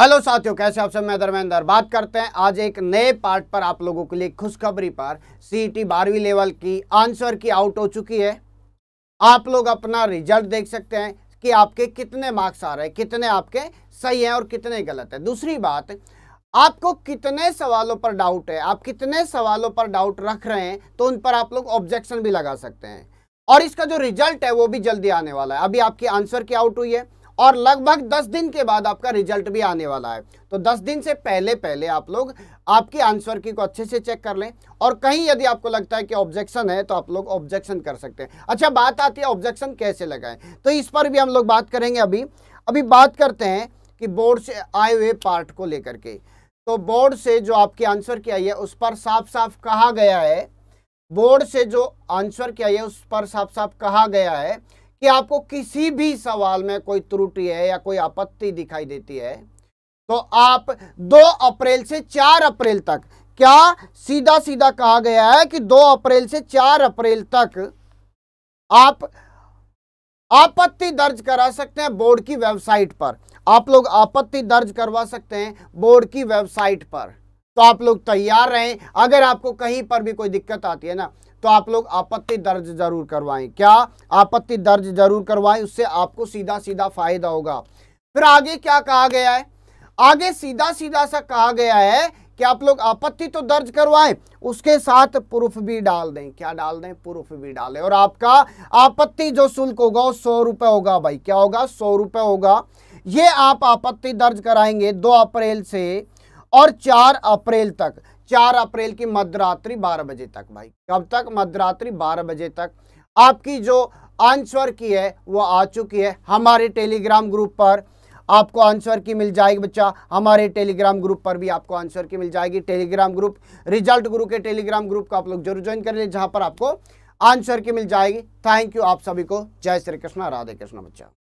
hello साथियों कैसे आप सब मैं धर्मेंद्र बात करते हैं आज एक नए पार्ट पर आप लोगों के लिए खुशखबरी पर सीईटी e बारहवीं लेवल की आंसर की आउट हो चुकी है आप लोग अपना रिजल्ट देख सकते हैं कि आपके कितने मार्क्स आ रहे हैं कितने आपके सही हैं और कितने गलत हैं दूसरी बात आपको कितने सवालों पर डाउट है आप कितने सवालों पर डाउट रख रहे हैं तो उन पर आप लोग ऑब्जेक्शन भी लगा सकते हैं और इसका जो रिजल्ट है वो भी जल्दी आने वाला है अभी आपकी आंसर की आउट हुई है और लगभग दस दिन के बाद आपका रिजल्ट भी आने वाला है तो दस दिन से पहले पहले आप लोग आपकी आंसर की को अच्छे से चेक कर लें और कहीं यदि आपको लगता है कि ऑब्जेक्शन है तो आप लोग ऑब्जेक्शन कर सकते हैं अच्छा बात आती है ऑब्जेक्शन कैसे लगाएं तो इस पर भी हम लोग बात करेंगे अभी अभी बात करते हैं कि बोर्ड से आए हुए पार्ट को लेकर के तो बोर्ड से जो आपकी आंसर की आई है उस पर साफ साफ कहा गया है बोर्ड से जो आंसर की आई है उस पर साफ साफ कहा गया है कि आपको किसी भी सवाल में कोई त्रुटि है या कोई आपत्ति दिखाई देती है तो आप 2 अप्रैल से 4 अप्रैल तक क्या सीधा सीधा कहा गया है कि 2 अप्रैल से 4 अप्रैल तक आप आपत्ति दर्ज करा सकते हैं बोर्ड की वेबसाइट पर आप लोग आपत्ति दर्ज करवा सकते हैं बोर्ड की वेबसाइट पर तो आप लोग तैयार रहें अगर आपको कहीं पर भी कोई दिक्कत आती है ना तो आप लोग आपत्ति दर्ज जरूर करवाएं क्या आपत्ति दर्ज जरूर करवाएं उससे आपको सीधा सीधा फायदा होगा फिर आगे क्या कहा गया है आगे सीधा सीधा सा कहा गया है कि आप लोग आपत्ति तो दर्ज करवाएं उसके साथ प्रूफ भी डाल दें क्या डाल दें प्रूफ भी डालें और आपका आपत्ति जो शुल्क होगा वो सौ रुपये होगा भाई क्या होगा सौ रुपये होगा ये आप आपत्ति दर्ज कराएंगे दो अप्रैल से और चार अप्रैल तक चार अप्रैल की मध्यरात्रि बारह बजे तक भाई कब तक मध्यरात्रि बारह बजे तक आपकी जो आंसर की है वो आ चुकी है हमारे टेलीग्राम ग्रुप पर आपको आंसर की मिल जाएगी बच्चा हमारे टेलीग्राम ग्रुप पर भी आपको आंसर की मिल जाएगी टेलीग्राम ग्रुप रिजल्ट गुरु के टेलीग्राम ग्रुप को आप लोग जरूर ज्वाइन कर लिए जहां पर आपको आंसर की मिल जाएगी थैंक यू आप सभी को जय श्री कृष्णा राधे कृष्णा बच्चा